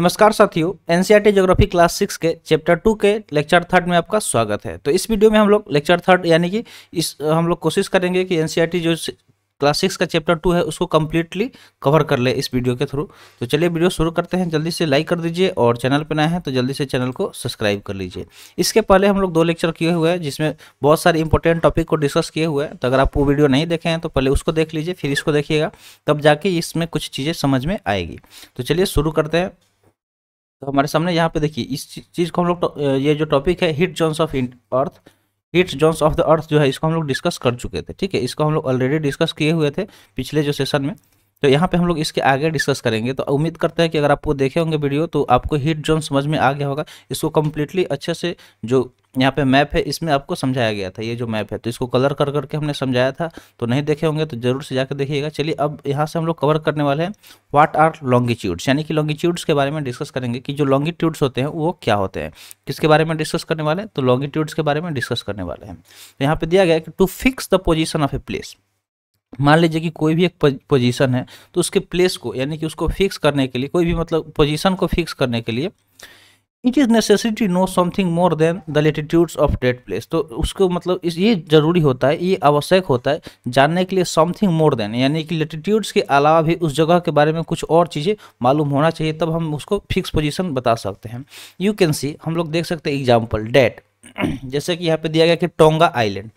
नमस्कार साथियों NCERT geography class six के चैप्टर टू के लेक्चर थर्ड में आपका स्वागत है तो इस वीडियो में हम लोग लेक्चर थर्ड यानी कि इस हम लोग कोशिश करेंगे कि एनसीईआरटी e जो क्लास सिक्स का चैप्टर टू है उसको कम्प्लीटली कवर कर ले इस वीडियो के थ्रू तो चलिए वीडियो शुरू करते हैं जल्दी से लाइक कर दीजिए और चैनल पर नए हैं तो जल्दी से चैनल को सब्सक्राइब कर लीजिए इसके पहले हम लोग दो लेक्चर किए हुए हैं जिसमें बहुत सारे इंपॉर्टेंट टॉपिक को डिस्कस किए हुए हैं तो अगर आप वो वीडियो नहीं देखे हैं तो पहले उसको देख लीजिए फिर इसको देखिएगा तब जाके इसमें कुछ चीज़ें समझ में आएगी तो चलिए शुरू करते हैं तो हमारे सामने यहाँ पे देखिए इस चीज़ को हम लोग तो, ये जो टॉपिक है heat zones of earth heat zones of the earth जो है इसको हम लोग डिस्कस कर चुके थे ठीक है इसको हम लोग ऑलरेडी डिस्कस किए हुए थे पिछले जो सेशन में तो यहाँ पे हम लोग इसके आगे डिस्कस करेंगे तो उम्मीद करते हैं कि अगर आपको देखे होंगे वीडियो तो आपको हीट जोन समझ में आ गया होगा इसको कम्प्लीटली अच्छे से जो यहाँ पे मैप है इसमें आपको समझाया गया था ये जो मैप है तो इसको कलर कर करके हमने समझाया था तो नहीं देखे होंगे तो जरूर से जाकर देखिएगा चलिए अब यहाँ से हम लोग कवर करने वाले हैं व्हाट आर लॉन्गिट्यूड्स यानी कि लॉन्गिट्यूड्स के बारे में डिस्कस करेंगे कि जो लॉन्गिट्यूड्स होते हैं वो क्या होते हैं किसके बारे में डिस्कस करने वाले हैं तो लॉन्गिट्यूड्स के बारे में डिस्कस करने वाले हैं तो यहाँ पर दिया गया कि to fix the position of a place मान लीजिए कि कोई भी एक पोजीशन है तो उसके प्लेस को यानी कि उसको फिक्स करने के लिए कोई भी मतलब पोजीशन को फिक्स करने के लिए it is necessary to know something more than the latitudes of that place तो उसको मतलब इस ये जरूरी होता है ये आवश्यक होता है जानने के लिए समथिंग मोर देन यानी कि लेटीट्यूड्स के अलावा भी उस जगह के बारे में कुछ और चीज़ें मालूम होना चाहिए तब हम उसको फिक्स पोजिशन बता सकते हैं यू कैन सी हम लोग देख सकते हैं एग्जाम्पल डेट जैसे कि यहाँ पर दिया गया कि Tonga island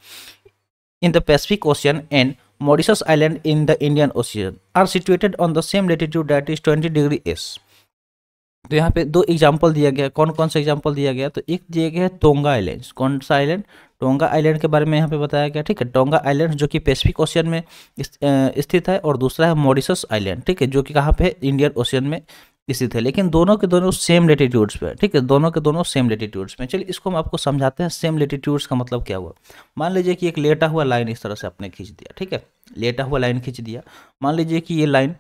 in the Pacific ocean and Mauritius Island in the Indian Ocean are situated on the same latitude that is 20 degree S. तो यहाँ पे दो एग्जाम्पल दिया गया कौन कौन सा एग्जाम्पल दिया गया तो एक दिया गया है टोंगा आइलैंड कौन सा आइलैंड टोंगा आइलैंड के बारे में यहाँ पे बताया गया ठीक है टोंगा आइलैंड जो कि पैसिफिक ओशियन में स्थित है और दूसरा है मॉरिशस आइलैंड ठीक है जो कि कहाँ पे इंडियन ओशियन में स्थित है लेकिन दोनों के दोनों सेम लेटीट्यूड्स पे ठीक है दोनों के दोनों सेम लेटीट्यूड्स में चलिए इसको हम आपको समझाते हैं सेम लेटीट्यूड्स का मतलब क्या हुआ मान लीजिए कि एक लेटा हुआ लाइन इस तरह से आपने खींच दिया ठीक है लेटा हुआ लाइन खींच दिया मान लीजिए कि ये लाइन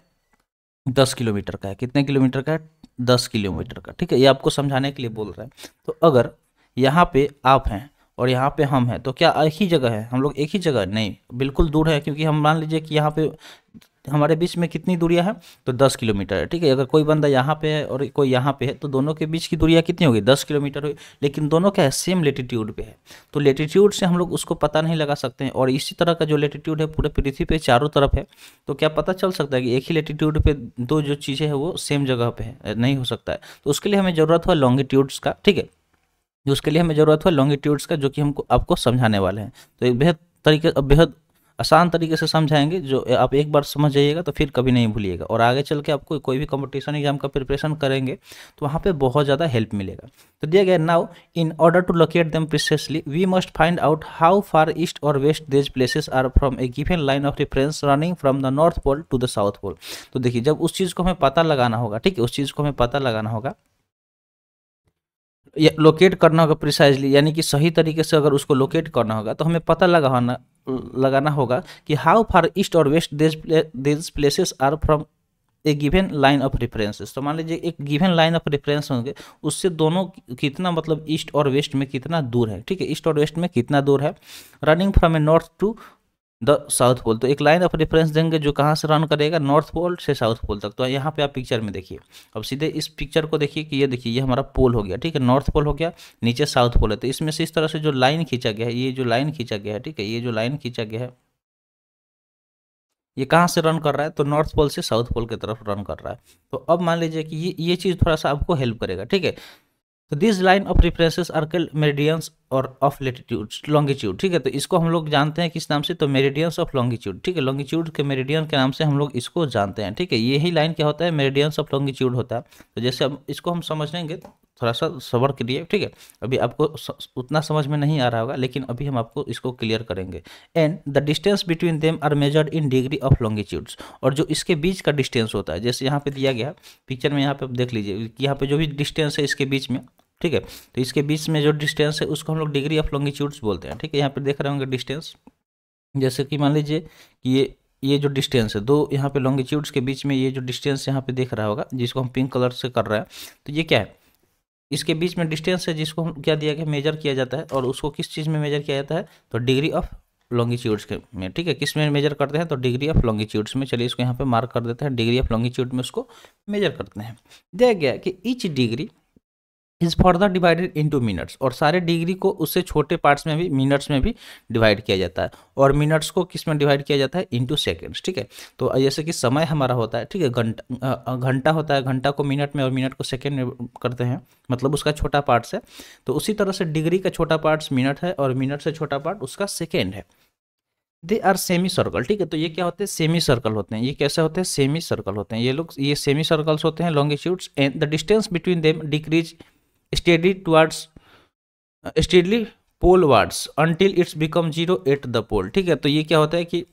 दस किलोमीटर का है कितने किलोमीटर का है दस किलोमीटर का ठीक है ये आपको समझाने के लिए बोल रहे हैं तो अगर यहाँ पे आप हैं और यहाँ पे हम हैं तो क्या एक ही जगह है हम लोग एक ही जगह नहीं बिल्कुल दूर है क्योंकि हम मान लीजिए कि यहाँ पे हमारे बीच में कितनी दूरियाँ हैं तो दस किलोमीटर है ठीक है अगर कोई बंदा यहाँ पे है और कोई यहाँ पे है तो दोनों के बीच की दूरियाँ कितनी होगी दस किलोमीटर होगी लेकिन दोनों क्या है सेम लेटीट्यूड पे है तो लेटीट्यूड से हम लोग उसको पता नहीं लगा सकते हैं और इसी तरह का जो लेटीट्यूड है पूरे पृथ्वी पर चारों तरफ है तो क्या पता चल सकता है कि एक ही लेटीट्यूड पर दो जो चीज़ें हैं वो सेम जगह पर है नहीं हो सकता है तो उसके लिए हमें ज़रूरत हुआ लॉन्गिट्यूड्स का ठीक है जो उसके लिए हमें ज़रूरत है लॉन्गिट्यूड्स का जो कि हमको आपको समझाने वाले हैं तो एक बेहद तरीके बेहद आसान तरीके से समझाएंगे जो आप एक बार समझ जाइएगा तो फिर कभी नहीं भूलिएगा और आगे चल के आपको कोई भी कंपटीशन एग्जाम का प्रिपरेशन करेंगे तो वहाँ पे बहुत ज़्यादा हेल्प मिलेगा तो दिया गया now in order to locate them precisely we must find out how far east और west these places are from a given line of reference running from the north pole to the south pole तो देखिए जब उस चीज़ को हमें पता लगाना होगा ठीक है उस चीज़ को हमें पता लगाना होगा लोकेट करना होगा प्रिसाइजली यानी कि सही तरीके से अगर उसको लोकेट करना होगा तो हमें पता लगाना लगाना होगा कि हाउ फार ईस्ट और west this places are from a given line of references तो मान लीजिए एक गिवन लाइन ऑफ रेफरेंस होंगे उससे दोनों कितना मतलब ईस्ट और वेस्ट में कितना दूर है ठीक है ईस्ट और वेस्ट में कितना दूर है running from a north to the south pole तो एक लाइन ऑफ रेफरेंस देंगे जो कहाँ से रन करेगा नॉर्थ पोल से साउथ पोल तक तो यहाँ पे आप पिक्चर में देखिए अब सीधे इस पिक्चर को देखिए कि ये देखिए ये हमारा पोल हो गया ठीक है नॉर्थ पोल हो गया नीचे साउथ पोल है तो इसमें से इस तरह से जो लाइन खींचा गया है ये जो लाइन खींचा गया है ठीक है ये जो लाइन खींचा गया है ये कहाँ से रन कर रहा है तो नॉर्थ पोल से साउथ पोल की तरफ रन कर रहा है तो अब मान लीजिए कि ये ये चीज़ थोड़ा सा आपको हेल्प करेगा ठीक है this line of references are called meridians और ऑफ लेटीट्यूड लॉन्गिट्यूड ठीक है तो इसको हम लोग जानते हैं किस नाम से तो मेरेडियंस ऑफ लॉन्गिट्यूड ठीक है लॉन्गिट्यूड के मेरेडियन के नाम से हम लोग इसको जानते हैं ठीक है यही लाइन क्या होता है मेरेडियंस ऑफ लॉन्गिट्यूड होता है तो जैसे अब इसको हम समझ लेंगे थोड़ा सा सबर के लिए ठीक है अभी आपको उतना समझ में नहीं आ रहा होगा लेकिन अभी हम आपको इसको क्लियर करेंगे and the distance between them are measured in degree of longitudes और जो इसके बीच का डिस्टेंस होता है जैसे यहाँ पे दिया गया पिक्चर में यहाँ पे आप देख लीजिए यहाँ पे जो भी डिस्टेंस है इसके बीच में ठीक है तो इसके बीच में जो डिस्टेंस है उसको हम लोग डिग्री ऑफ लॉन्गिट्यूड्स बोलते हैं ठीक है यहाँ पर देख रहे होंगे डिस्टेंस जैसे कि मान लीजिए कि ये ये जो डिस्टेंस है दो यहाँ पे लॉन्गिट्यूड्स के बीच में ये जो डिस्टेंस यहाँ पे देख रहा होगा जिसको हम पिंक कलर से कर रहे हैं तो ये क्या है इसके बीच में डिस्टेंस है जिसको हम क्या दिया गया मेजर किया जाता है और उसको किस चीज़ में मेजर किया जाता है तो डिग्री ऑफ लॉन्गिट्यूड्स के में ठीक है किस में मेजर करते हैं तो डिग्री ऑफ लॉन्गिट्यूड्स में चलिए इसको यहाँ पर मार्क कर देते हैं डिग्री ऑफ लॉन्गिट्यूड में उसको मेजर करते हैं दिया गया कि each degree is further divided into minutes और सारे डिग्री को उससे छोटे पार्ट्स में भी मिनट्स में भी डिवाइड किया जाता है और मिनट्स को किस में डिवाइड किया जाता है इंटू सेकेंड्स ठीक है तो जैसे कि समय हमारा होता है ठीक है घंटा घंटा होता है घंटा को मिनट में और मिनट को सेकेंड में करते हैं मतलब उसका छोटा पार्ट्स है तो उसी तरह से डिग्री का छोटा पार्ट्स मिनट है और मिनट से छोटा पार्ट उसका सेकेंड है दे आर सेमी सर्कल ठीक है तो ये क्या होते हैं सेमी सर्कल होते हैं ये कैसे होते हैं सेमी सर्कल होते हैं ये लोग ये सेमी सर्कल्स होते हैं longitudes and the distance between them decrease steady steadily polewards until it's become zero at the pole ठीक है तो ये क्या होता है कि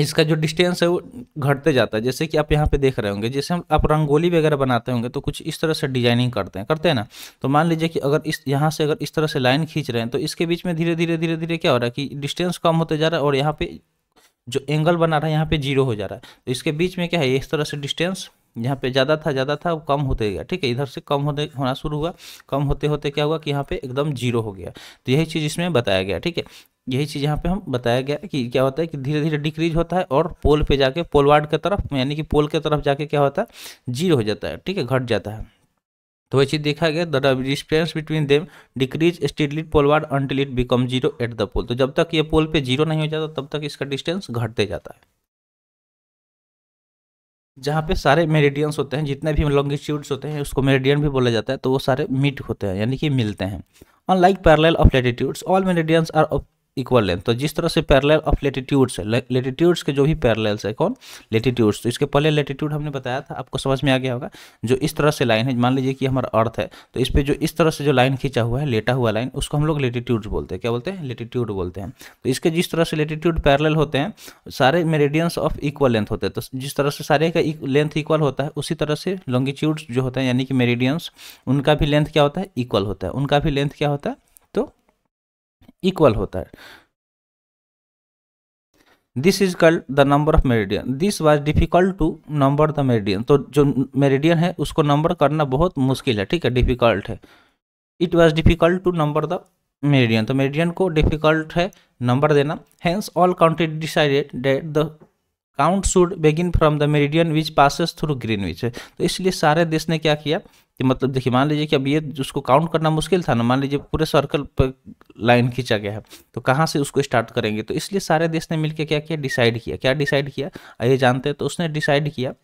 इसका जो डिस्टेंस है वो घटते जाता है जैसे कि आप यहाँ पे देख रहे होंगे जैसे हम आप रंगोली वगैरह बनाते होंगे तो कुछ इस तरह से डिजाइनिंग करते हैं करते हैं ना तो मान लीजिए कि अगर इस यहाँ से अगर इस तरह से लाइन खींच रहे हैं तो इसके बीच में धीरे धीरे धीरे धीरे क्या हो रहा है कि डिस्टेंस कम होते जा रहा है और यहाँ पे जो एंगल बना रहा है यहाँ पे जीरो हो जा रहा है तो इसके बीच में क्या है इस तरह से डिस्टेंस यहाँ पे ज़्यादा था ज़्यादा था कम होते गया ठीक है इधर से कम होते होना शुरू हुआ कम होते होते क्या हुआ कि यहाँ पे एकदम जीरो हो गया तो यही चीज़ इसमें बताया गया ठीक है यही चीज़ यहाँ पे हम बताया गया कि क्या होता है कि धीरे धीरे डिक्रीज होता है और पोल पे जाके पोलवार्ड की तरफ यानी कि पोल के तरफ जाके क्या होता है जीरो हो जाता है ठीक है घट जाता है तो वही चीज़ देखा गया the distance between them decrease steadily poleward until it become zero at the pole तो जब तक ये पोल पे जीरो नहीं हो जाता तब तक इसका डिस्टेंस घटते जाता है जहाँ पे सारे मेरिडियंस होते हैं जितने भी लॉन्गिट्यूड्स होते हैं उसको मेरिडियन भी बोला जाता है तो वो सारे मीट होते हैं यानी कि मिलते हैं unlike parallel of latitudes all meridians are of equal length तो जिस तरह से पैरेलल ऑफ लेटीट्यूड्स है लेटीट्यूड्स के जो भी पैरेलल्स है कौन लेटीट्यूड्स तो इसके पहले लेटीट्यूड हमने बताया था आपको समझ में आ गया होगा जो इस तरह से लाइन है मान लीजिए कि हमारा अर्थ है तो इस पर जो इस तरह से जो लाइन खींचा हुआ है लेटा हुआ लाइन उसको हम लोग लेटीट्यूड्स बोलते हैं क्या बोलते हैं लेटीट्यूड बोलते हैं तो इसके जिस तरह से लेटीट्यूड पैरेलल होते हैं सारे मेरेडियंस ऑफ इक्वल लेंथ होते हैं तो जिस तरह से सारे का लेंथ e- इक्वल होता है उसी तरह से लॉन्गिट्यूड्स जो होते हैं यानी कि मेरेडियंस उनका भी लेंथ क्या होता है इक्वल होता है उनका भी लेंथ क्या होता है तो इक्वल होता है this is called the number of meridian this was difficult to number the meridian तो जो मेरिडियन है उसको नंबर करना बहुत मुश्किल है ठीक है डिफिकल्ट है it was difficult to number the meridian तो मेरिडियन को डिफिकल्ट है नंबर देना hence all country decided that the count should begin from the meridian which passes through Greenwich तो इसलिए सारे देश ने क्या किया कि मतलब देखिए मान लीजिए कि अब ये उसको काउंट करना मुश्किल था ना मान लीजिए पूरे सर्कल पर लाइन खींचा गया है तो कहाँ से उसको स्टार्ट करेंगे तो इसलिए सारे देश ने मिलकर क्या किया डिसाइड किया क्या डिसाइड किया आइए जानते हैं तो उसने डिसाइड किया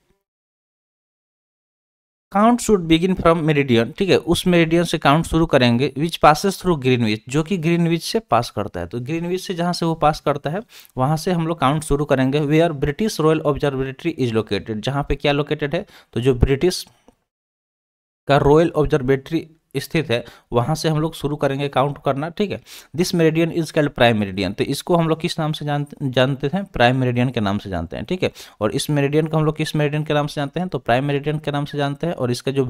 count should begin from meridian ठीक है उस मेरिडियन से काउंट शुरू करेंगे विच पासेस थ्रू ग्रीनविच जो कि ग्रीनविच से पास करता है तो ग्रीनविच से जहाँ से वो पास करता है वहाँ से हम लोग काउंट शुरू करेंगे where are British royal observatory is located जहाँ पे क्या लोकेटेड है तो जो ब्रिटिश का रॉयल ऑब्जर्वेटरी स्थित है वहाँ से हम लोग शुरू करेंगे काउंट करना ठीक है this meridian is called prime meridian तो इसको हम लोग किस नाम से जान जानते हैं प्राइम मेरेडियन के नाम से जानते हैं ठीक है और इस मेरेडियन को हम लोग किस मेरेडियन के नाम से जानते हैं तो प्राइम मेरेडियन के नाम से जानते हैं और इसका जो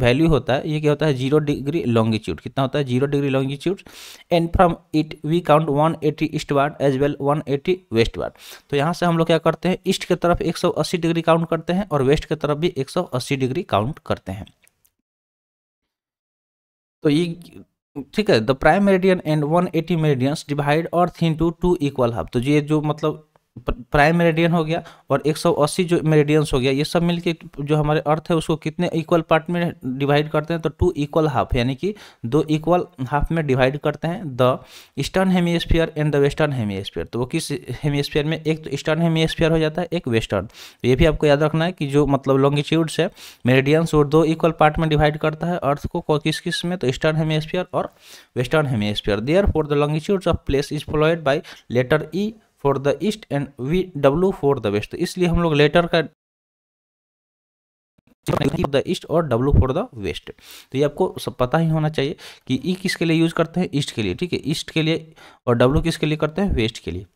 वैल्यू होता है ये क्या होता है जीरो डिग्री लॉन्गिट्यूड कितना होता है zero degree longitude and from it we count one eighty ward as well one eighty ward तो यहाँ से हम लोग क्या करते हैं ईस्ट की तरफ एक सौ अस्सी डिग्री काउंट करते हैं और वेस्ट की तरफ भी एक सौ अस्सी डिग्री काउंट करते हैं तो ये ठीक है the prime meridian and 180 eighty meridians divide earth into two equal half तो ये जो मतलब प्राइम मेरेडियन हो गया और 180 जो मेरेडियंस हो गया ये सब मिलके जो हमारे अर्थ है उसको कितने इक्वल पार्ट में डिवाइड करते हैं तो टू इक्वल हाफ यानी कि दो इक्वल हाफ में डिवाइड करते हैं the eastern hemisphere and the western hemisphere तो वो किस हेमीस्फियर में एक तो ईस्टर्न हेमीस्फियर हो जाता है एक वेस्टर्न तो ये भी आपको याद रखना है कि जो मतलब लॉन्गिट्यूड्स है मेरेडियंस वो दो इक्वल पार्ट में डिवाइड करता है अर्थ को किस किस में तो ईस्टर्न हेमीस्फियर और western hemisphere therefore the longitudes of place is followed by letter E for the east and V W for the west इसलिए हम लोग लेटर का द ईस्ट और डब्ल्यू फॉर द वेस्ट तो ये आपको सब पता ही होना चाहिए कि ई e किसके लिए यूज करते हैं ईस्ट के लिए ठीक है ईस्ट के लिए और डब्ल्यू किसके लिए करते हैं वेस्ट के लिए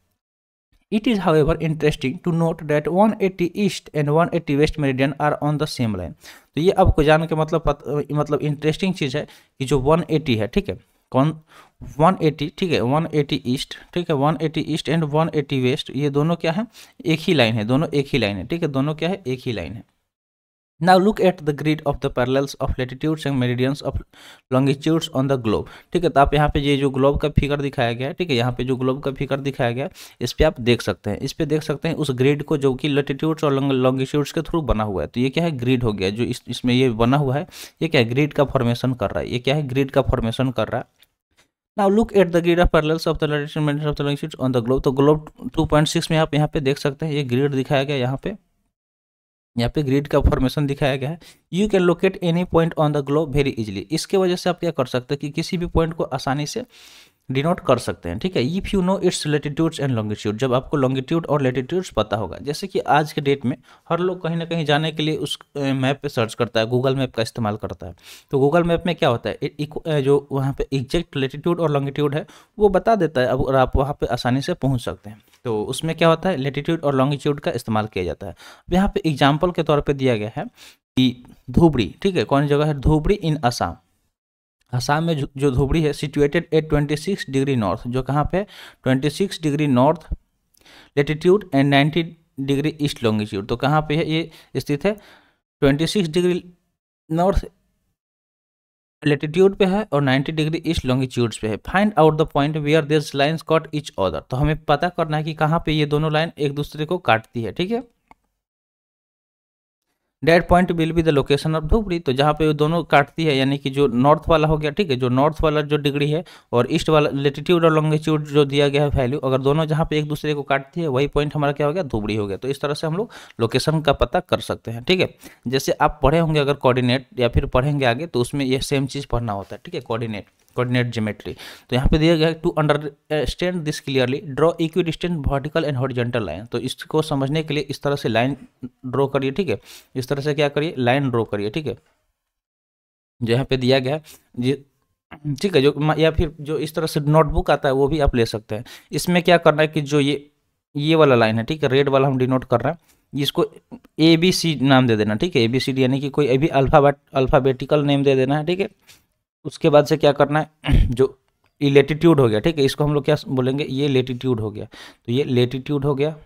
it ever interesting to note to one that 180 and one eighty west meridian are on the same line तो ये आपको जान के मतलब मतलब इंटरेस्टिंग चीज़ है कि जो 180 है ठीक है कौन 180 ठीक है 180 ईस्ट ठीक है 180 ईस्ट एंड 180 वेस्ट ये दोनों क्या है एक ही लाइन है दोनों एक ही लाइन है ठीक है दोनों क्या है एक ही लाइन है now look at the grid of the parallels of latitudes and meridians of longitudes on the globe ठीक है तो आप यहाँ पे ये जो ग्लोब का फिगर दिखाया गया है ठीक है यहाँ पे जो ग्लोब का फिगर दिखाया गया है इस पर आप देख सकते हैं इस पर देख सकते हैं उस ग्रिड को जो कि लेटीट्यूड्स और लॉन्गिट्यूड्स के थ्रू बना हुआ है तो ये क्या है ग्रिड हो गया जो इस इसमें ये बना हुआ है ये क्या है ग्रिड का फॉर्मेशन कर रहा है ये क्या है ग्रिड का फॉर्मेशन कर रहा है now look at the grid of parallels of the rotation of the longitude on the globe तो ग्लोब 2.6 में आप यहाँ पे देख सकते हैं ये ग्रिड दिखाया गया यहाँ पे यहाँ पे ग्रिड का फॉर्मेशन दिखाया गया है you can locate any point on the globe very easily इसके वजह से आप क्या कर सकते हैं कि किसी भी पॉइंट को आसानी से डिनोट कर सकते हैं ठीक है if you know its latitudes and longitude जब आपको लॉन्गिट्यूड और लेटीट्यूड्स पता होगा जैसे कि आज के डेट में हर लोग कहीं ना कहीं जाने के लिए उस मैप पे सर्च करता है गूगल मैप का इस्तेमाल करता है तो गूगल मैप में क्या होता है एक, जो वहाँ पे एग्जैक्ट लेटीट्यूड और लॉन्गिट्यूड है वो बता देता है अब आप वहाँ पर आसानी से पहुँच सकते हैं तो उसमें क्या होता है लेटीट्यूड और लॉन्गिट्यूड का इस्तेमाल किया जाता है अब यहाँ पर एग्जाम्पल के तौर पर दिया गया है कि धुबड़ी ठीक है कौन जगह है धुबड़ी इन आसाम आसाम में जो धुबड़ी है सिचुएटेड एट 26 डिग्री नॉर्थ जो कहाँ पे 26 degree north latitude and 90 degree east longitude तो कहाँ पे है ये स्थित है 26 डिग्री नॉर्थ लेटीट्यूड पे है और 90 डिग्री ईस्ट लॉन्गिट्यूड्स पे है find out the point where this lines cut each other तो हमें पता करना है कि कहाँ पे ये दोनों लाइन एक दूसरे को काटती है ठीक है that point will be the location of Dhubri तो जहाँ पे दोनों काटती है यानी कि जो नॉर्थ वाला हो गया ठीक है जो नॉर्थ वाला जो डिग्री है और ईस्ट वाला लेटीट्यूड और लॉन्गिट्यूड जो दिया गया है वैल्यू अगर दोनों जहाँ पे एक दूसरे को काटती है वही पॉइंट हमारा क्या हो गया धूबड़ी हो गया तो इस तरह से हम लोग लोकेशन का पता कर सकते हैं ठीक है जैसे आप पढ़े होंगे अगर कॉर्डिनेट या फिर पढ़ेंगे आगे तो उसमें यह सेम चीज़ पढ़ना होता है ठीक है कॉर्डिनेट कोऑर्डिनेट जीमेट्री तो यहाँ पे दिया गया है to understand this clearly draw equidistant vertical and horizontal line तो इसको समझने के लिए इस तरह से लाइन ड्रॉ करिए ठीक है इस तरह से क्या करिए लाइन ड्रॉ करिए ठीक है जो यहाँ पे दिया गया है ठीक है जो या फिर जो इस तरह से नोटबुक आता है वो भी आप ले सकते हैं इसमें क्या करना है कि जो ये ये वाला लाइन है ठीक है रेड वाला हम डिनोट कर रहे हैं इसको ए बी सी नाम दे देना ठीक है ए बी सी डी यानी कि कोई अभी भी अल्फाबेट अल्फाबेटिकल नेम दे देना है ठीक है उसके बाद से क्या करना है जो ये लेटीट्यूड हो गया ठीक है इसको हम लोग क्या बोलेंगे ये लेटीट्यूड हो गया तो ये लेटीट्यूड हो गया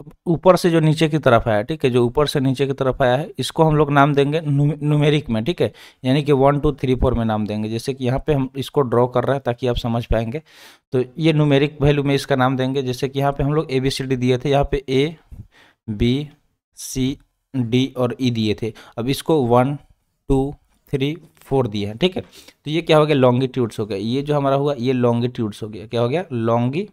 अब ऊपर से जो नीचे की तरफ आया ठीक है जो ऊपर से नीचे की तरफ आया है इसको हम लोग नाम देंगे न्यूमेरिक में ठीक है यानी कि वन टू थ्री फोर में नाम देंगे जैसे कि यहाँ पे हम इसको ड्रॉ कर रहे हैं ताकि आप समझ पाएंगे तो ये न्यूमेरिक वैल्यू में इसका नाम देंगे जैसे कि यहाँ पे हम लोग ए बी सी डी दिए थे यहाँ पे ए बी सी डी और ई दिए थे अब इसको वन टू थ्री फोर दिए हैं ठीक है तो ये क्या हो गया लॉन्गिट्यूड्स हो गया ये जो हमारा हुआ ये लॉन्गिट्यूड्स हो गया क्या हो गया लॉन्गी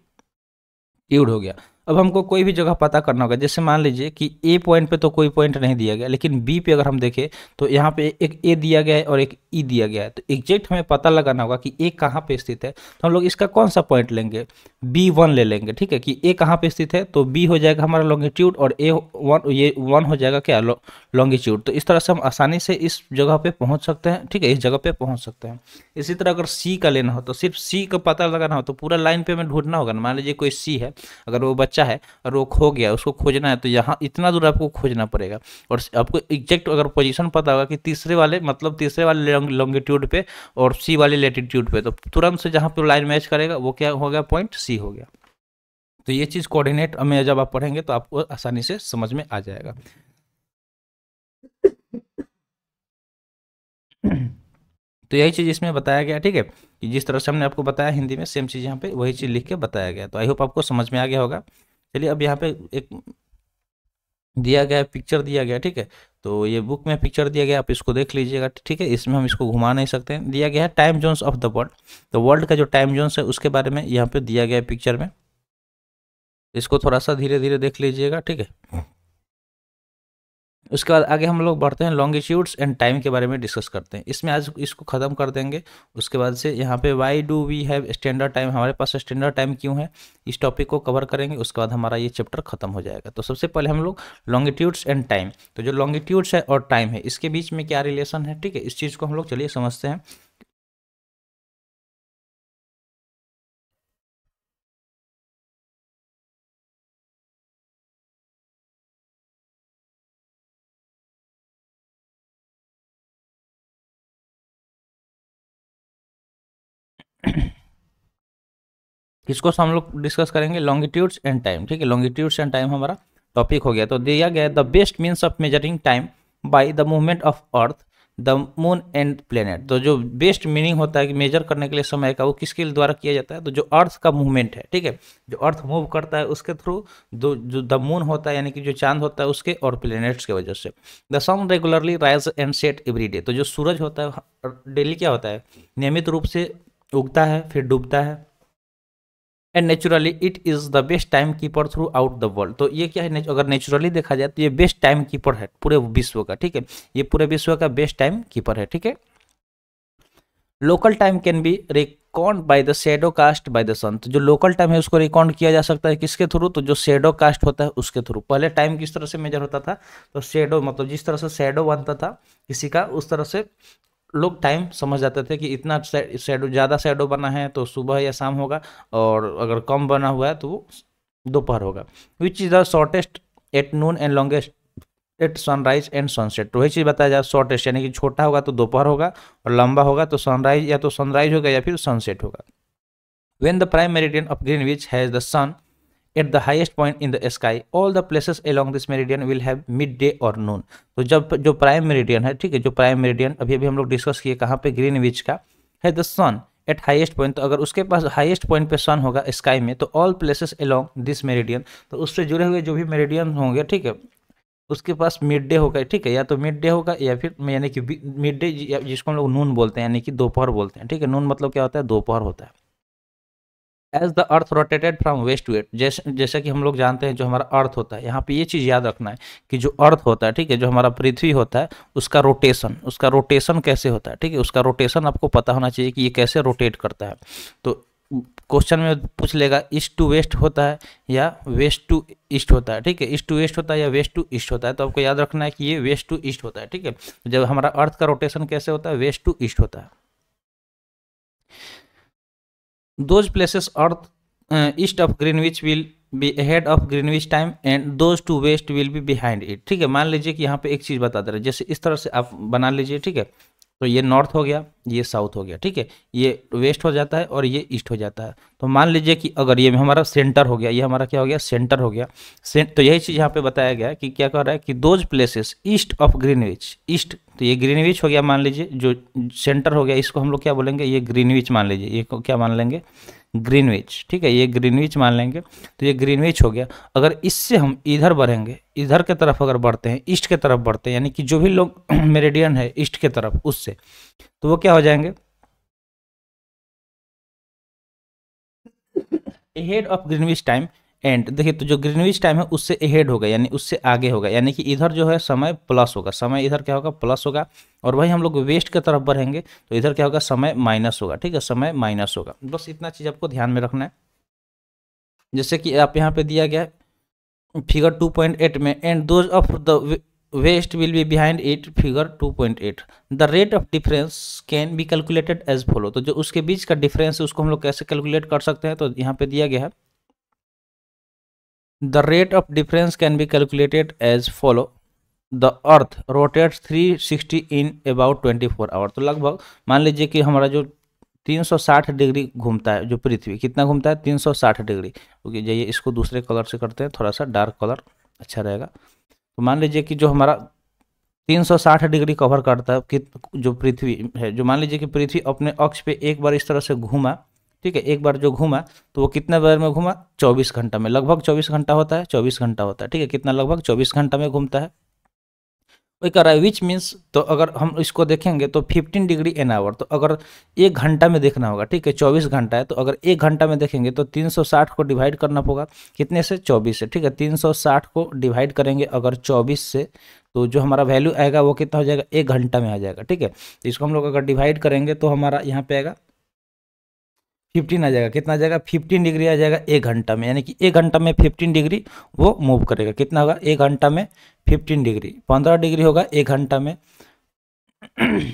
ट्यूड हो गया अब हमको कोई भी जगह पता करना होगा जैसे मान लीजिए कि ए पॉइंट पे तो कोई पॉइंट नहीं दिया गया लेकिन बी पे अगर हम देखें तो यहाँ पे एक ए दिया गया है और एक ई e दिया गया है तो एग्जैक्ट हमें पता लगाना होगा कि ए कहाँ पे स्थित है तो हम लोग इसका कौन सा पॉइंट लेंगे बी वन ले लेंगे ठीक है कि ए कहाँ पे स्थित है तो बी हो जाएगा हमारा लॉन्गिट्यूड और ए वन ये वन हो जाएगा क्या लॉन्गिट्यूड तो इस तरह से हम आसानी से इस जगह पर पहुँच सकते हैं ठीक है इस जगह पर पहुँच सकते हैं इसी तरह अगर सी का लेना हो तो सिर्फ सी का पता लगाना हो तो पूरा लाइन पे हमें ढूंढना होगा मान लीजिए कोई सी है अगर वो बच्चा है और वो खो गया उसको खोजना है तो यहाँ इतना दूर आपको खोजना पड़ेगा और आपको एग्जैक्ट अगर पोजीशन पता होगा कि तीसरे वाले मतलब तीसरे वाले लॉन्गिट्यूड पे और सी वाले लेटीट्यूड पे तो तुरंत से जहाँ पर लाइन मैच करेगा वो क्या हो गया पॉइंट सी हो गया तो ये चीज़ कोऑर्डिनेट हमें जब आप पढ़ेंगे तो आपको आसानी से समझ में आ जाएगा तो यही चीज़ इसमें बताया गया ठीक है कि जिस तरह से हमने आपको बताया हिंदी में सेम चीज़ यहाँ पे वही चीज़ लिख के बताया गया तो आई होप आपको समझ में आ गया होगा चलिए अब यहाँ पे एक दिया गया पिक्चर दिया गया ठीक है तो ये बुक में पिक्चर दिया गया आप इसको देख लीजिएगा ठीक है इसमें हम इसको घुमा नहीं सकते दिया गया है time zones of the world तो वर्ल्ड का जो टाइम जोन्स है उसके बारे में यहाँ पे दिया गया है पिक्चर में इसको थोड़ा सा धीरे धीरे देख लीजिएगा ठीक है उसके बाद आगे हम लोग बढ़ते हैं लॉन्गिट्यूड्स एंड टाइम के बारे में डिस्कस करते हैं इसमें आज इसको ख़त्म कर देंगे उसके बाद से यहाँ पे why do we have standard time हमारे पास स्टैंडर्ड टाइम क्यों है इस टॉपिक को कवर करेंगे उसके बाद हमारा ये चैप्टर खत्म हो जाएगा तो सबसे पहले हम लोग लॉन्गिट्यूड्स एंड टाइम तो जो लॉन्गिट्यूड्स है और टाइम है इसके बीच में क्या रिलेशन है ठीक है इस चीज़ को हम लोग चलिए समझते हैं इसको हम लोग डिस्कस करेंगे लॉन्गिट्यूड्स एंड टाइम ठीक है लॉन्गिट्यूड्स एंड टाइम हमारा टॉपिक हो गया तो दिया गया the best means of measuring time by the movement of earth the moon and planet तो जो बेस्ट मीनिंग होता है कि मेजर करने के लिए समय का वो किसके द्वारा किया जाता है तो जो अर्थ का मूवमेंट है ठीक है जो अर्थ मूव करता है उसके थ्रू दो जो द मून होता है यानी कि जो चांद होता है उसके और प्लेनेट्स की वजह से the sun regularly rise and set every day तो जो सूरज होता है डेली क्या होता है नियमित रूप से उगता है फिर डूबता है and naturally it is the best time keeper throughout the world तो ये क्या है अगर नेचुरली देखा जाए तो ये बेस्ट टाइम कीपर है पूरे विश्व का ठीक है ये पूरे विश्व का बेस्ट टाइम कीपर है ठीक है local time can be record by the shadow cast by the sun तो जो लोकल टाइम है उसको रिकॉर्ड किया जा सकता है किसके थ्रू तो जो शेडो कास्ट होता है उसके थ्रू पहले टाइम किस तरह से मेजर होता था तो शेडो मतलब जिस तरह से शेडो बनता था किसी का उस तरह से लोग टाइम समझ जाते थे कि इतना शेडो ज़्यादा शेडो बना है तो सुबह या शाम होगा और अगर कम बना हुआ है तो वो दोपहर होगा which is the shortest at noon and longest at sunrise and sunset तो वही चीज़ बताया जाए शॉर्टेस्ट यानी कि छोटा होगा तो दोपहर होगा और लंबा होगा तो सनराइज या तो सनराइज होगा या फिर सनसेट होगा when the prime meridian of Greenwich has the sun at the highest point in the sky all the places along this meridian will have midday और नून तो जब जो प्राइम मेरिडियन है ठीक है जो prime meridian अभी अभी हम लोग डिस्कस किए कहाँ पे ग्रीन विच का है the sun at highest point तो अगर उसके पास हाइस्ट पॉइंट पे सन होगा स्काई में तो all places along this meridian तो उससे जुड़े हुए जो भी मेरिडियन होंगे ठीक है उसके पास मिड डे होगा ठीक है या तो मिड डे होगा या फिर यानी कि मिड डे जिसको हम लोग नून बोलते हैं यानी कि दोपहर बोलते हैं ठीक है नून मतलब क्या होता है दोपहर होता है as the earth rotated from west to east जैसे जैसे कि हम लोग जानते हैं जो हमारा अर्थ होता है यहाँ पे ये चीज़ याद रखना है कि जो अर्थ होता है ठीक है जो हमारा पृथ्वी होता है उसका रोटेशन उसका रोटेशन कैसे होता है ठीक है उसका रोटेशन आपको पता होना चाहिए कि ये कैसे रोटेट करता है तो क्वेश्चन में पूछ लेगा ईस्ट टू वेस्ट होता है या वेस्ट टू ईस्ट होता है ठीक है ईस्ट टू वेस्ट होता है या वेस्ट टू ईस्ट होता है तो आपको याद रखना है कि ये वेस्ट टू ईस्ट होता है ठीक है जब हमारा अर्थ का रोटेशन कैसे होता है वेस्ट टू ईस्ट होता है those places earth uh, east of greenwich will be ahead of greenwich time and those to west will be behind it ठीक है मान लीजिए कि यहाँ पे एक चीज़ बता दे रहा है जैसे इस तरह से आप बना लीजिए ठीक है तो ये नॉर्थ हो गया ये साउथ हो गया ठीक है ये वेस्ट हो जाता है और ये ईस्ट हो जाता है तो मान लीजिए कि अगर ये हमारा सेंटर हो गया ये हमारा क्या हो गया सेंटर हो गया तो यही चीज़ यहाँ पे बताया गया कि क्या कह रहा है कि those places east of Greenwich east तो ये ग्रीनविच हो गया मान लीजिए जो सेंटर हो गया इसको हम लोग क्या बोलेंगे ये ग्रीनविच मान लीजिए ये क्या मान लेंगे ग्रीनविच ठीक है ये ग्रीनविच मान लेंगे तो ये ग्रीनविच हो गया अगर इससे हम इधर बढ़ेंगे इधर के तरफ अगर बढ़ते हैं ईस्ट के तरफ बढ़ते हैं यानी कि जो भी लोग मेरेडियन है ईस्ट के तरफ उससे तो वो क्या हो जाएंगे ahead of Greenwich time and देखिए तो जो ग्रीनविच टाइम है उससे एहेड होगा यानी उससे आगे होगा यानी कि इधर जो है समय प्लस होगा समय इधर क्या होगा प्लस होगा और वही हम लोग वेस्ट की तरफ बढ़ेंगे तो इधर क्या होगा समय माइनस होगा ठीक है समय माइनस होगा बस इतना चीज़ आपको ध्यान में रखना है जैसे कि आप यहाँ पे दिया गया फिगर टू पॉइंट एट में and those of the west will be behind it figure two point eight the rate of difference can be calculated as follow तो जो उसके बीच का डिफरेंस है उसको हम लोग कैसे कैलकुलेट कर सकते हैं तो यहाँ पे दिया गया है the rate of difference can be calculated as follow the earth rotate 360 in about 24 hour तो लगभग मान लीजिए कि हमारा जो 360 डिग्री घूमता है जो पृथ्वी कितना घूमता है 360 डिग्री ओके तो जाइए इसको दूसरे कलर से करते हैं थोड़ा सा डार्क कलर अच्छा रहेगा तो मान लीजिए कि जो हमारा 360 डिग्री कवर करता है कि जो पृथ्वी है जो मान लीजिए कि पृथ्वी अपने अक्ष पे एक बार इस तरह से घूमा ठीक है एक बार जो घूमा तो वो कितने बार में घूमा चौबीस घंटा में लगभग चौबीस घंटा होता है चौबीस घंटा होता है ठीक है कितना लगभग चौबीस घंटा में घूमता है वही कह रहा है विच मीन्स तो अगर हम इसको देखेंगे तो फिफ्टीन डिग्री एन आवर तो अगर एक घंटा में देखना होगा ठीक है चौबीस घंटा है तो अगर एक घंटा में देखेंगे तो तीन सौ साठ को डिवाइड करना होगा कितने से चौबीस से ठीक है तीन सौ साठ को डिवाइड करेंगे अगर चौबीस से तो जो हमारा वैल्यू आएगा वो कितना हो जाएगा एक घंटा में आ जाएगा ठीक है तो इसको हम लोग अगर डिवाइड करेंगे तो हमारा यहाँ पे आएगा फिफ्टीन आ जाएगा कितना आ जाएगा फिफ्टीन डिग्री आ जाएगा एक घंटा में यानी कि एक घंटा में फिफ्टीन डिग्री वो मूव करेगा कितना होगा एक घंटा में फिफ्टीन डिग्री पंद्रह डिग्री होगा एक घंटा में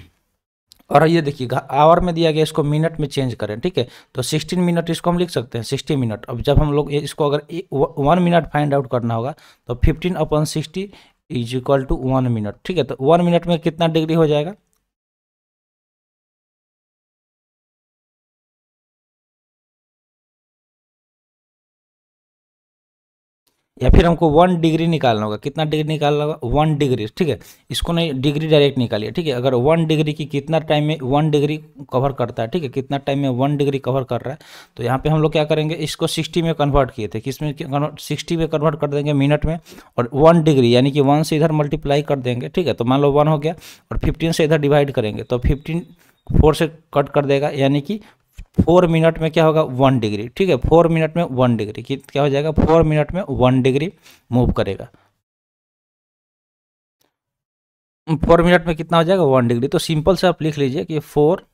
और ये देखिए आवर में दिया गया इसको मिनट में चेंज करें ठीक है तो 16 मिनट इसको हम लिख सकते हैं 60 मिनट अब जब हम लोग इसको अगर वन मिनट फाइंड आउट करना होगा तो 15 अपन 60 is equal to one minute ठीक है तो वन मिनट में कितना डिग्री हो जाएगा या फिर हमको वन डिग्री निकालना होगा कितना डिग्री निकालना होगा वन डिग्री ठीक है इसको नहीं डिग्री डायरेक्ट निकालिए ठीक है अगर वन डिग्री की कितना टाइम में वन डिग्री कवर करता है ठीक है कितना टाइम में वन डिग्री कवर कर रहा है तो यहाँ पे हम लोग क्या करेंगे इसको सिक्सटी में कन्वर्ट किए थे किस में सिक्सटी में कन्वर्ट कर देंगे मिनट में और वन डिग्री यानी कि वन से इधर मल्टीप्लाई कर देंगे ठीक है तो मान लो वन हो गया और फिफ्टीन से इधर डिवाइड करेंगे तो फिफ्टीन फोर से कट कर देगा यानी कि फोर मिनट में क्या होगा वन डिग्री ठीक है फोर मिनट में वन डिग्री क्या हो जाएगा फोर मिनट में वन डिग्री मूव करेगा फोर मिनट में कितना हो जाएगा वन डिग्री तो सिंपल से आप लिख लीजिए कि फोर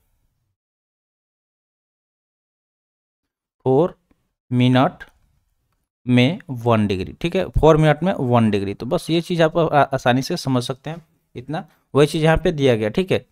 फोर मिनट में वन डिग्री ठीक है फोर मिनट में वन डिग्री तो बस ये चीज़ आप आसानी से समझ सकते हैं इतना वही चीज़ यहाँ पे दिया गया ठीक है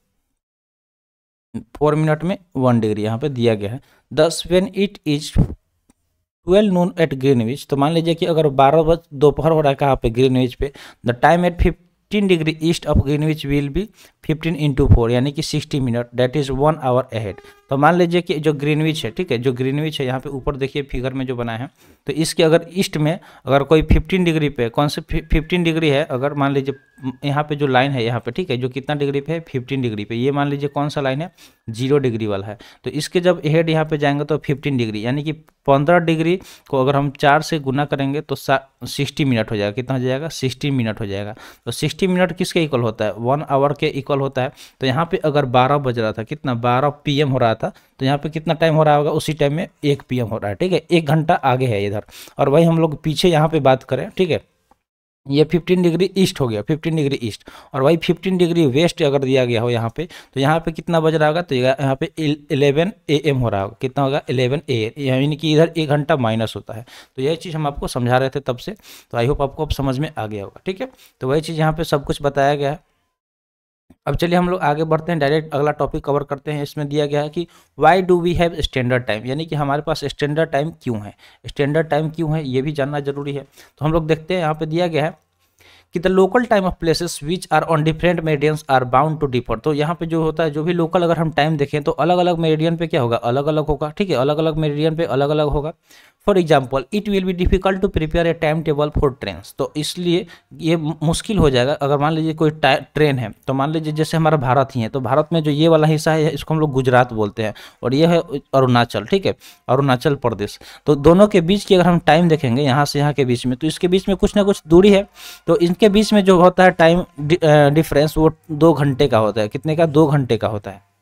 फोर मिनट में वन डिग्री यहाँ पे दिया गया है thus when it is twelve noon at Greenwich तो मान लीजिए कि अगर बारह बज दोपहर हो रहा है कहाँ पे ग्रीनविच पे the time at fifteen degree east of Greenwich will be fifteen into four यानी कि sixty minute that is one hour ahead तो मान लीजिए कि जो ग्रीनविच है ठीक है जो ग्रीनविच है यहाँ पे ऊपर देखिए फिगर में जो बना है तो इसके अगर ईस्ट में अगर कोई फिफ्टीन डिग्री पे कौन से फिफ्टीन डिग्री है अगर मान लीजिए यहाँ पे जो लाइन है यहाँ पे ठीक है जो कितना डिग्री पे है फिफ्टीन डिग्री पे ये मान लीजिए कौन सा लाइन है जीरो डिग्री वाला है तो इसके जब हेड यहाँ पे जाएंगे तो फिफ्टीन डिग्री यानी कि पंद्रह डिग्री को अगर हम चार से गुना करेंगे तो सिक्सटी मिनट हो जाएगा कितना हो जाएगा सिक्सटी मिनट हो जाएगा तो सिक्सटी मिनट किसके इक्वल होता है वन आवर के इक्वल होता है तो यहाँ पर अगर बारह बज रहा था कितना बारह पी हो रहा था तो यहाँ पर कितना टाइम हो रहा होगा उसी टाइम में एक पी हो रहा है ठीक है एक घंटा आगे है इधर और वही हम लोग पीछे यहाँ पर बात करें ठीक है ये 15 डिग्री ईस्ट हो गया 15 डिग्री ईस्ट और वही 15 डिग्री वेस्ट अगर दिया गया हो यहाँ पे तो यहाँ पे कितना बज रहा होगा तो यहाँ पे 11 एम हो रहा होगा कितना होगा 11 ए यानी कि इधर एक घंटा माइनस होता है तो यही चीज़ हम आपको समझा रहे थे तब से तो आई होप आपको अब समझ में आ गया होगा ठीक है तो वही चीज़ यहाँ पर सब कुछ बताया गया है अब चलिए हम लोग आगे बढ़ते हैं डायरेक्ट अगला टॉपिक कवर करते हैं इसमें दिया गया है कि why do we have standard time यानी कि हमारे पास स्टैंडर्ड टाइम क्यों है स्टैंडर्ड टाइम क्यों है ये भी जानना जरूरी है तो हम लोग देखते हैं यहाँ पे दिया गया है कि the local time of places which are on different meridians are bound to differ तो यहाँ पे जो होता है जो भी लोकल अगर हम टाइम देखें तो अलग अलग मेरेडियन पे क्या होगा अलग अलग होगा ठीक है अलग अलग मेरेडियन पे अलग अलग होगा for example it will be difficult to prepare a time table for train तो इसलिए ये मुश्किल हो जाएगा अगर मान लीजिए कोई ट्रेन है तो मान लीजिए जैसे हमारा भारत ही है तो भारत में जो ये वाला हिस्सा है इसको हम लोग गुजरात बोलते हैं और ये है अरुणाचल ठीक है अरुणाचल प्रदेश तो दोनों के बीच की अगर हम टाइम देखेंगे यहाँ से यहाँ के बीच में तो इसके बीच में कुछ ना कुछ दूरी है तो इनके बीच में जो होता है टाइम डिफरेंस वो दो घंटे का होता है कितने का दो घंटे का होता है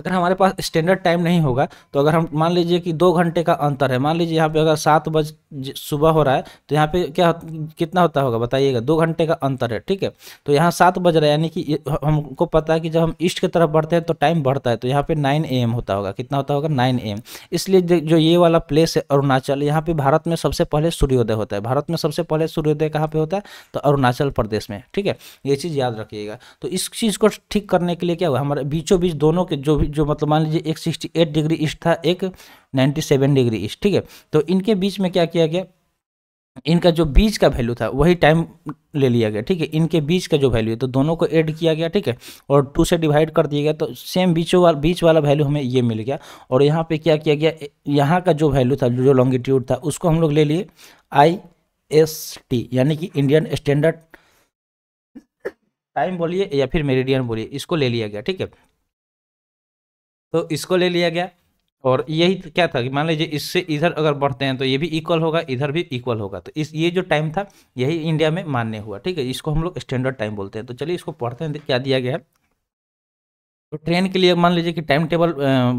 अगर हमारे पास स्टैंडर्ड टाइम नहीं होगा तो अगर हम मान लीजिए कि दो घंटे का अंतर है मान लीजिए यहाँ पे अगर सात बज सुबह हो रहा है तो यहाँ पे क्या कितना होता होगा बताइएगा दो घंटे का अंतर है ठीक है तो यहाँ सात बज रहा है यानी कि हमको पता है कि जब हम ईस्ट की तरफ बढ़ते हैं तो टाइम बढ़ता है तो यहाँ पे नाइन ए होता होगा कितना होता होगा नाइन ए इसलिए जो ये वाला प्लेस है अरुणाचल यहाँ पे भारत में सबसे पहले सूर्योदय होता है भारत में सबसे पहले सूर्योदय कहाँ पे होता है तो अरुणाचल प्रदेश में ठीक है ये चीज़ याद रखिएगा तो इस चीज़ को ठीक करने के लिए क्या हुआ हमारे बीचों बीच दोनों के जो भी जो मतलब मान लीजिए एक सिक्सटी एट डिग्री ईस्ट था एक नाइन्टी सेवन डिग्री ईस्ट ठीक है तो इनके बीच में क्या किया गया इनका जो बीच का वैल्यू था वही टाइम ले लिया गया ठीक है इनके बीच का जो वैल्यू है तो दोनों को ऐड किया गया ठीक है और टू से डिवाइड कर दिया गया तो सेम बीचों वाला बीच वाला वैल्यू हमें ये मिल गया और यहाँ पे क्या किया गया यहाँ का जो वैल्यू था जो लॉन्गिट्यूड था उसको हम लोग ले लिए आई एस टी यानी कि इंडियन स्टैंडर्ड टाइम बोलिए या फिर मेरिडियन बोलिए इसको ले लिया गया ठीक है तो इसको ले लिया गया और यही क्या था कि मान लीजिए इससे इधर अगर बढ़ते हैं तो ये भी इक्वल होगा इधर भी इक्वल होगा तो इस ये जो टाइम था यही इंडिया में मान्य हुआ ठीक है इसको हम लोग स्टैंडर्ड टाइम बोलते हैं तो चलिए इसको पढ़ते हैं क्या दिया गया है तो ट्रेन के लिए मान लीजिए कि टाइम टेबल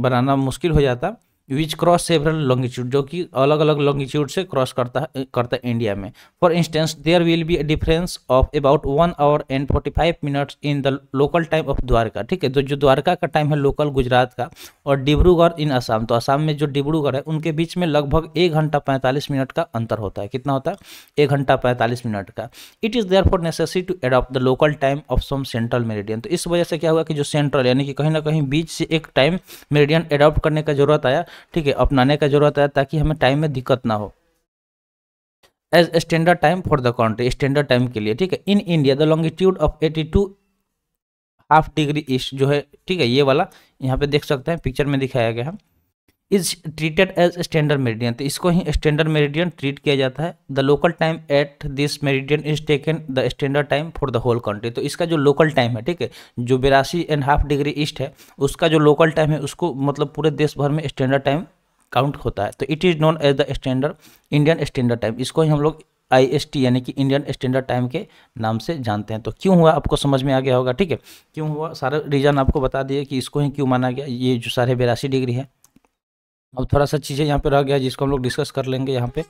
बनाना मुश्किल हो जाता विच क्रॉस सेवरल लॉन्गिट्यूड जो कि अलग अलग लॉन्गिट्यूड से क्रॉस करता है करता है इंडिया में for instance there will be difference of about one hour and forty five minutes in the local time of Dwarka ठीक है तो जो द्वारका का टाइम है लोकल गुजरात का और डिब्रूगढ़ इन आसाम तो आसाम में जो डिब्रूगढ़ है उनके बीच में लगभग एक घंटा पैंतालीस मिनट का अंतर होता है कितना होता है एक घंटा पैंतालीस मिनट का it is therefore necessary to adopt the local time of some central meridian तो इस वजह से क्या हुआ कि जो सेंट्रल यानी कि कहीं ना कहीं बीच से एक टाइम मेरेडियन एडॉप्ट करने का जरूरत आया ठीक है अपनाने का जरूरत है ताकि हमें टाइम में दिक्कत ना हो as standard time for the country standard time के लिए ठीक है in India the longitude of eighty two half degree east जो है ठीक है ये वाला यहाँ पे देख सकते हैं पिक्चर में दिखाया गया है is treated as standard meridian तो इसको ही स्टैंडर्ड मेरिडियन ट्रीट किया जाता है the local time at this meridian is taken the standard time for the whole country तो इसका जो लोकल टाइम है ठीक है जो बिरासी एंड हाफ डिग्री ईस्ट है उसका जो लोकल टाइम है उसको मतलब पूरे देश भर में स्टैंडर्ड टाइम काउंट होता है तो it is known as the standard Indian standard time इसको ही हम लोग आई यानी कि इंडियन स्टैंडर्ड टाइम के नाम से जानते हैं तो क्यों हुआ आपको समझ में आ गया होगा ठीक है क्यों हुआ सारा रीज़न आपको बता दिए कि इसको ही क्यों माना गया ये जो साढ़े बिरासी डिग्री है अब थोड़ा सा चीज़ें यहाँ पे रह गया जिसको हम लोग डिस्कस कर लेंगे यहाँ पे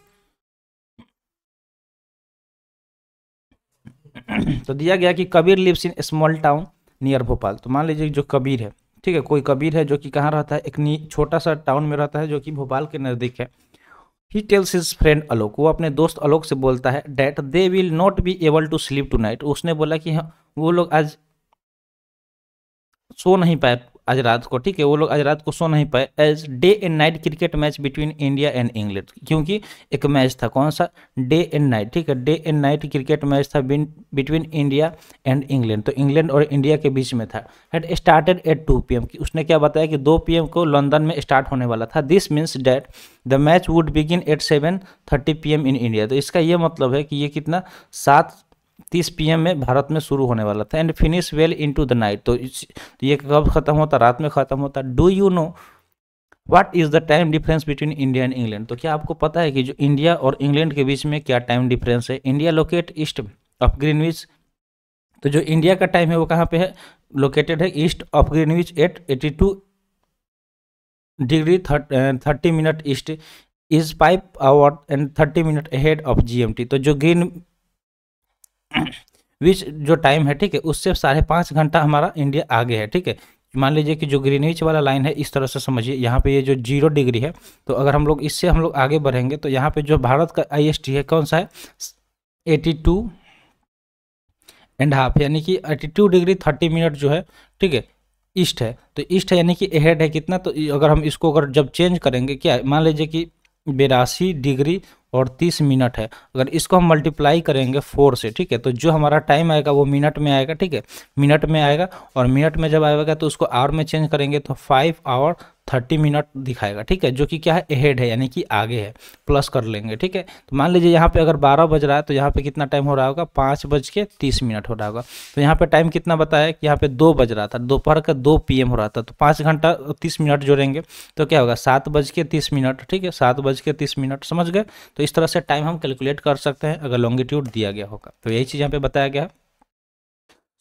तो दिया गया कि Kabir lives in small town near Bhopal तो मान लीजिए जो कबीर है ठीक है कोई कबीर है जो कि कहाँ रहता है एक छोटा सा टाउन में रहता है जो कि भोपाल के नज़दीक है he tells his friend Alok वो अपने दोस्त अलोक से बोलता है that they will not be able to sleep tonight उसने बोला कि हाँ वो लोग आज सो नहीं पाए आज रात को ठीक है वो लोग आज रात को सो नहीं पाए as day and night cricket match between India and England क्योंकि एक मैच था कौन सा डे एंड नाइट ठीक है day and night cricket match था बिटवीन इंडिया एंड इंग्लैंड तो इंग्लैंड और इंडिया के बीच में था it started at two P M उसने क्या बताया कि दो पी को लंदन में स्टार्ट होने वाला था this means that the match would begin at seven thirty P in India तो इसका यह मतलब है कि ये कितना सात तीस पी में भारत में शुरू होने वाला था and finish well in the night तो ये कब खत्म होता रात में खत्म होता do you know what is the time difference between India and England तो क्या आपको पता है कि जो इंडिया और इंग्लैंड के बीच में क्या टाइम डिफरेंस है India locate east of Greenwich तो जो इंडिया का टाइम है वो कहाँ पे है लोकेटेड है east of Greenwich at eighty two degree thirty minute east is five hour and thirty minute ahead of G M T तो जो ग्रीन विच जो टाइम है ठीक है उससे साढ़े पाँच घंटा हमारा इंडिया आगे है ठीक है मान लीजिए कि जो ग्रीनविच वाला लाइन है इस तरह से समझिए यहाँ पे ये जो जीरो डिग्री है तो अगर हम लोग इससे हम लोग आगे बढ़ेंगे तो यहाँ पे जो भारत का आईएसटी है कौन सा है एटी टू एंड हाफ यानी कि eighty two degree thirty minute जो है ठीक है ईस्ट है तो ईस्ट है यानी कि एहेड है कितना तो अगर हम इसको अगर जब चेंज करेंगे क्या मान लीजिए कि बेरासी डिग्री और तीस मिनट है अगर इसको हम मल्टीप्लाई करेंगे फोर से ठीक है तो जो हमारा टाइम आएगा वो मिनट में आएगा ठीक है मिनट में आएगा और मिनट में जब आएगा तो उसको आवर में चेंज करेंगे तो फाइव आवर थर्टी मिनट दिखाएगा ठीक है जो कि क्या है एहेड है यानी कि आगे है प्लस कर लेंगे ठीक है तो मान लीजिए यहाँ पे अगर बारह बज रहा है तो यहाँ पे कितना टाइम हो रहा होगा पाँच बज के तीस मिनट हो रहा होगा तो यहाँ पे टाइम कितना बताया कि यहाँ पे दो बज रहा था दोपहर का दो पी हो रहा था तो पाँच घंटा तीस मिनट जोड़ेंगे तो क्या होगा सात बज के तीस मिनट ठीक है सात बज के तीस मिनट समझ गए तो इस तरह से टाइम हम कैलकुलेट कर सकते हैं अगर लॉन्गिट्यूड दिया गया होगा तो यही चीज़ यहाँ पे बताया गया है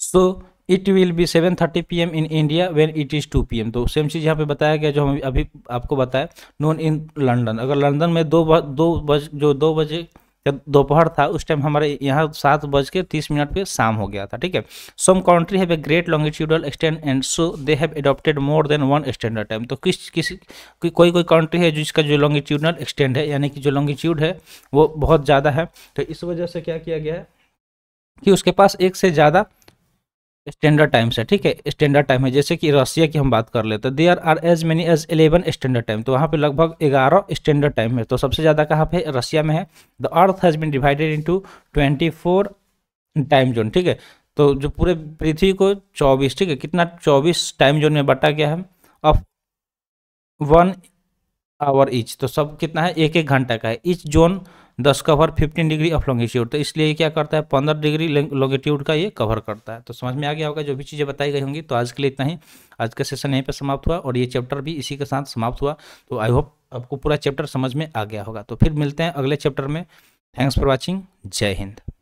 so so, it will be seven thirty P M in India when it is two P M तो सेम चीज़ यहाँ पे बताया गया जो हम अभी आपको बताया नोन इन लंदन अगर लंदन में दो बज दो बज जो दो बजे या दोपहर था उस टाइम हमारे यहाँ सात बज के तीस मिनट पे शाम हो गया था ठीक है some country have a great longitudinal extend and so they have adopted more than one standard time तो किस किसी कोई कोई कोई कंट्री है जिसका जो लॉन्गिट्यूडल एक्सटेंड है यानी कि जो लॉन्गिट्यूड है वो बहुत ज़्यादा है तो इस वजह से क्या किया गया है कि उसके पास एक से ज़्यादा स्टैंडर्ड टाइम्स है ठीक है स्टैंडर्ड टाइम है जैसे कि रशिया की हम बात कर लेते हैं there are as many as eleven standard time तो वहाँ पे लगभग ग्यारह स्टैंडर्ड टाइम है तो सबसे ज़्यादा कहाँ पे रशिया में है the earth has been divided into twenty four time zone ठीक है तो जो पूरे पृथ्वी को चौबीस ठीक है कितना चौबीस टाइम जोन में बटा गया है अब वन आवर ईच तो सब कितना है एक एक घंटा का है each zone thus cover fifteen degree of longitude तो इसलिए ये क्या करता है पंद्रह डिग्री लॉन्गिट्यूड का ये कवर करता है तो समझ में आ गया होगा जो भी चीज़ें बताई गई होंगी तो आज के लिए इतना ही आज का सेशन यहीं पर समाप्त हुआ और ये चैप्टर भी इसी के साथ समाप्त हुआ तो आई होप आपको पूरा चैप्टर समझ में आ गया होगा तो फिर मिलते हैं अगले चैप्टर में थैंक्स फॉर वॉचिंग जय हिंद